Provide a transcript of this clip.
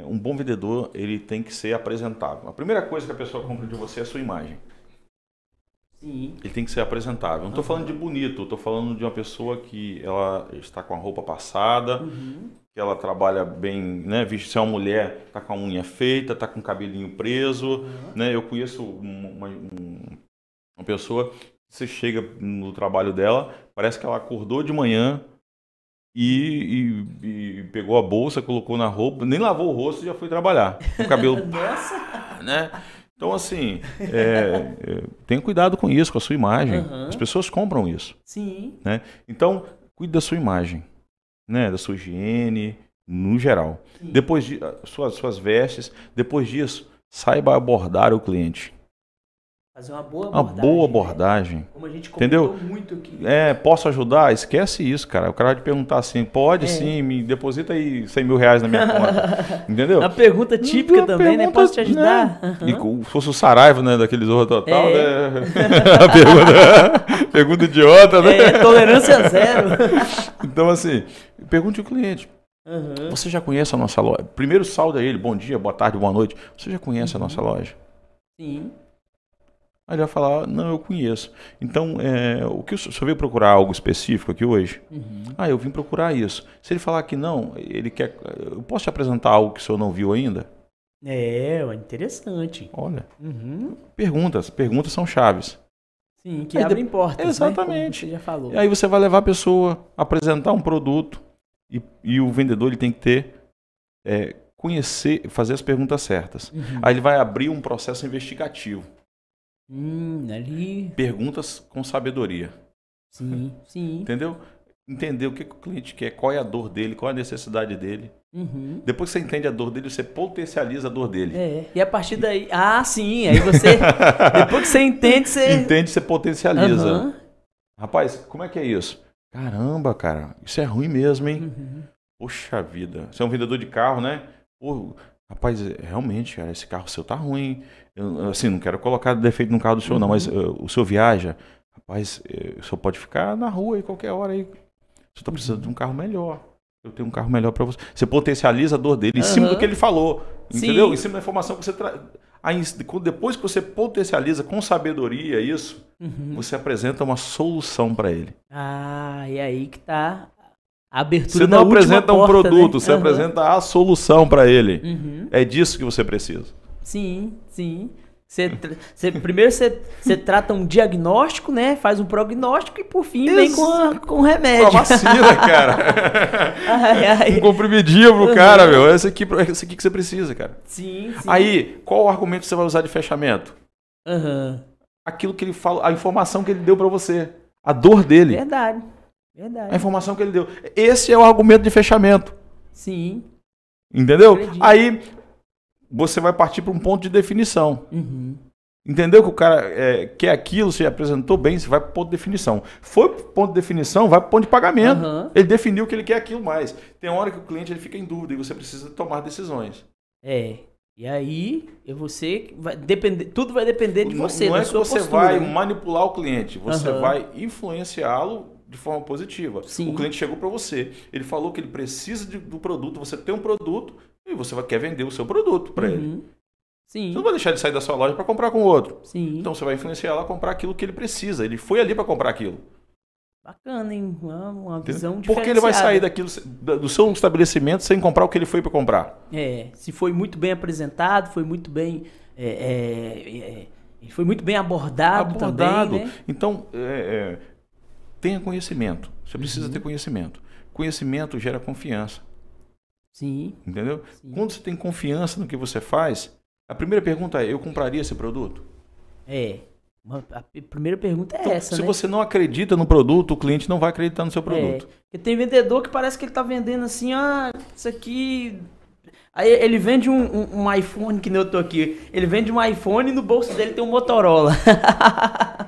É, um bom vendedor, ele tem que ser apresentável. A primeira coisa que a pessoa compra de você é a sua imagem. Sim. Ele tem que ser apresentável. Não estou falando de bonito, estou falando de uma pessoa que ela está com a roupa passada, uhum. que ela trabalha bem, né? Visto se é uma mulher, está com a unha feita, está com o cabelinho preso, uhum. né? Eu conheço uma, uma, uma pessoa, você chega no trabalho dela, parece que ela acordou de manhã, e, e, e, pegou a bolsa, colocou na roupa, nem lavou o rosto e já foi trabalhar. o cabelo. Nossa! Né? Então, assim, é, é, tenha cuidado com isso, com a sua imagem. Uhum. As pessoas compram isso. Sim. Né? Então, cuide da sua imagem, né? da sua higiene, no geral. Sim. Depois de ah, suas, suas vestes, depois disso, saiba abordar o cliente. Fazer uma boa abordagem. Uma boa abordagem. Né? gente Entendeu? muito aqui. É, posso ajudar? Esquece isso, cara. O cara vai te perguntar assim, pode é. sim, me deposita aí 100 mil reais na minha conta. Entendeu? a pergunta típica também, pergunta, né? Posso te ajudar? Né? Uhum. E se fosse o Saraiva, né, daqueles Zorro Total, né? é. né? pergunta, pergunta idiota, né? É, tolerância zero. então, assim, pergunte o cliente. Uhum. Você já conhece a nossa loja? Primeiro salda ele, bom dia, boa tarde, boa noite. Você já conhece uhum. a nossa uhum. loja? Sim. Aí ele vai falar, não, eu conheço. Então, é, o que o senhor veio procurar algo específico aqui hoje? Uhum. Ah, eu vim procurar isso. Se ele falar que não, ele quer. Eu posso te apresentar algo que o senhor não viu ainda? É, interessante. Olha. Uhum. Perguntas, perguntas são chaves. Sim, que abre abrem portas. Né, Exatamente. Né? já falou. E aí você vai levar a pessoa a apresentar um produto e, e o vendedor ele tem que ter. É, conhecer, fazer as perguntas certas. Uhum. Aí ele vai abrir um processo investigativo. Hum, ali. Perguntas com sabedoria. Sim, sim. Entendeu? Entender o que, que o cliente quer, qual é a dor dele, qual é a necessidade dele. Uhum. Depois que você entende a dor dele, você potencializa a dor dele. É. E a partir daí. Ah, sim. Aí você. depois que você entende, você. Entende, você potencializa. Uhum. Rapaz, como é que é isso? Caramba, cara, isso é ruim mesmo, hein? Uhum. Poxa vida. Você é um vendedor de carro, né? Porra, Rapaz, é, realmente, cara, esse carro seu tá ruim. Eu, assim, não quero colocar defeito no carro do senhor, uhum. não, mas uh, o senhor viaja. Rapaz, eh, o senhor pode ficar na rua aí qualquer hora aí. O senhor tá precisando de um carro melhor. Eu tenho um carro melhor para você. Você potencializa a dor dele uhum. em cima do que ele falou. Entendeu? Sim. Em cima da informação que você traz. depois que você potencializa com sabedoria isso, uhum. você apresenta uma solução para ele. Ah, e é aí que tá abertura você não apresenta um porta, né? produto, né? você uhum. apresenta a solução para ele. Uhum. É disso que você precisa. Sim, sim. Você, você, primeiro você, você trata um diagnóstico, né? Faz um prognóstico e por fim Isso. vem com, a, com remédio. Uma vacina, cara. ai, ai. Um comprimidinho pro cara, uhum. meu. Esse aqui, esse aqui que você precisa, cara. Sim, sim. Aí, qual o argumento que você vai usar de fechamento? Uhum. Aquilo que ele falou, a informação que ele deu para você. A dor dele. Verdade. Verdade. A informação que ele deu. Esse é o argumento de fechamento. Sim. Entendeu? Aí você vai partir para um ponto de definição. Uhum. Entendeu que o cara é, quer aquilo, se apresentou bem, você vai para ponto de definição. Foi para ponto de definição, vai para ponto de pagamento. Uhum. Ele definiu que ele quer aquilo mais. Tem hora que o cliente ele fica em dúvida e você precisa tomar decisões. É. E aí, você vai depender, tudo vai depender de você. Não, não é que você postura, vai né? manipular o cliente, você uhum. vai influenciá-lo de forma positiva. Sim. O cliente chegou para você, ele falou que ele precisa de, do produto, você tem um produto e você vai, quer vender o seu produto para uhum. ele. Sim. Você não vai deixar de sair da sua loja para comprar com outro. Sim. Então você vai influenciar ela a comprar aquilo que ele precisa. Ele foi ali para comprar aquilo. Bacana, hein? Uma, uma visão Porque ele vai sair daquilo, do seu estabelecimento sem comprar o que ele foi para comprar. É, se foi muito bem apresentado, foi muito bem. É, é, é, é foi muito bem abordado, abordado. também. Né? Então, é, é Tenha conhecimento. Você precisa uhum. ter conhecimento. Conhecimento gera confiança. Sim. Entendeu? Sim. Quando você tem confiança no que você faz, a primeira pergunta é: eu compraria esse produto? É. A primeira pergunta é então, essa. Se né? você não acredita no produto, o cliente não vai acreditar no seu é. produto. É. Tem vendedor que parece que ele está vendendo assim, ah, isso aqui Aí ele vende um, um, um, iPhone, que nem eu tô aqui. Ele vende um iPhone e no bolso dele tem um Motorola.